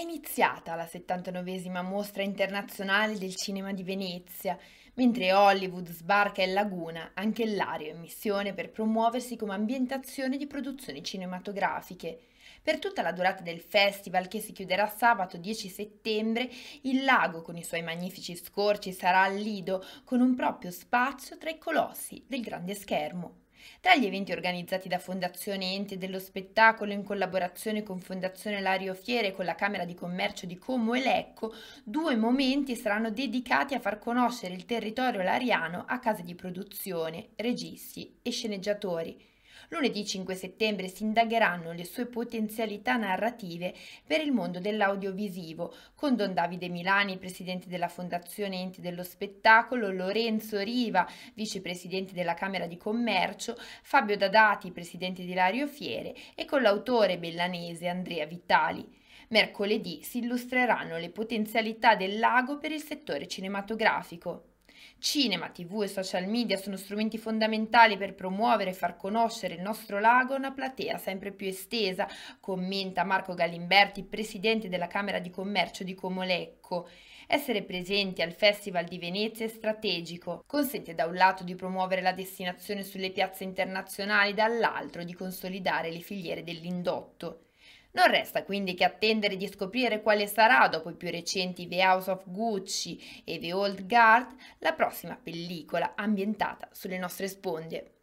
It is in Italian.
È iniziata la 79esima mostra internazionale del cinema di Venezia. Mentre Hollywood sbarca in laguna, anche Lario è in missione per promuoversi come ambientazione di produzioni cinematografiche. Per tutta la durata del festival, che si chiuderà sabato 10 settembre, il lago con i suoi magnifici scorci sarà al lido, con un proprio spazio tra i colossi del grande schermo. Tra gli eventi organizzati da Fondazione Ente dello Spettacolo in collaborazione con Fondazione Lario Fiere e con la Camera di Commercio di Como e Lecco, due momenti saranno dedicati a far conoscere il territorio lariano a case di produzione, registi e sceneggiatori Lunedì 5 settembre si indagheranno le sue potenzialità narrative per il mondo dell'audiovisivo con Don Davide Milani, presidente della Fondazione Enti dello Spettacolo, Lorenzo Riva, vicepresidente della Camera di Commercio, Fabio Dadati, presidente di Lario Fiere e con l'autore bellanese Andrea Vitali. Mercoledì si illustreranno le potenzialità del lago per il settore cinematografico. Cinema, tv e social media sono strumenti fondamentali per promuovere e far conoscere il nostro lago a una platea sempre più estesa, commenta Marco Gallimberti, presidente della Camera di Commercio di Comolecco. Essere presenti al Festival di Venezia è strategico, consente da un lato di promuovere la destinazione sulle piazze internazionali, dall'altro di consolidare le filiere dell'indotto. Non resta quindi che attendere di scoprire quale sarà, dopo i più recenti The House of Gucci e The Old Guard, la prossima pellicola ambientata sulle nostre sponde.